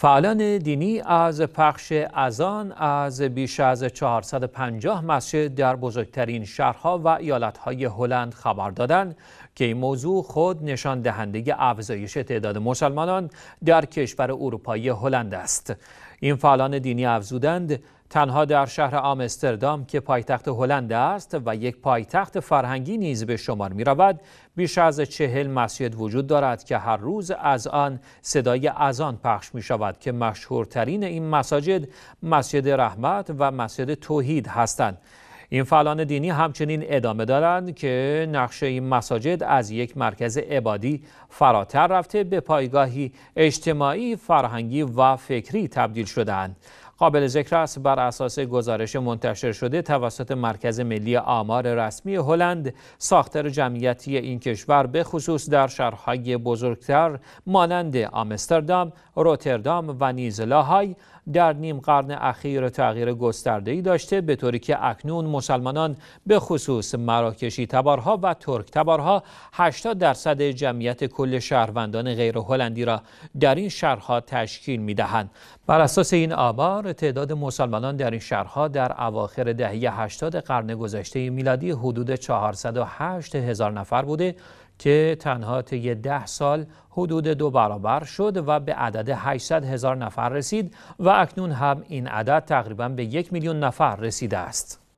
فعالان دینی از پخش اذان از بیش از 450 مسجد در بزرگترین شهرها و ایالتهای هلند خبر دادند که این موضوع خود نشان دهنده افزایش تعداد مسلمانان در کشور اروپایی هلند است این فعالان دینی افزودند تنها در شهر آمستردام که پایتخت هلند است و یک پایتخت فرهنگی نیز به شمار می رود بیش از چهل مسجد وجود دارد که هر روز از آن صدای اذان پخش می شود که مشهورترین این مساجد مسجد رحمت و مسجد توحید هستند این فعالان دینی همچنین ادامه دارند که نقش این مساجد از یک مرکز عبادی فراتر رفته به پایگاهی اجتماعی، فرهنگی و فکری تبدیل شدهاند. قابل ذکر است بر اساس گزارش منتشر شده توسط مرکز ملی آمار رسمی هلند ساختار جمعیتی این کشور به خصوص در شهرهای بزرگتر مانند آمستردام، روتردام و نیز در نیم قرن اخیر تغییر گسترده ای داشته به طوری که اکنون مسلمانان به خصوص مراکشی تبارها و ترک تبارها 80 درصد جمعیت کل شهروندان غیر هلندی را در این شهرها تشکیل می‌دهند بر اساس این آمار تعداد مسلمانان در این شهرها در اواخر دهه 80 قرن گذشته میلادی حدود 408 هزار نفر بوده که تنها طی 10 سال حدود دو برابر شد و به عدد 800 هزار نفر رسید و اکنون هم این عدد تقریبا به یک میلیون نفر رسیده است.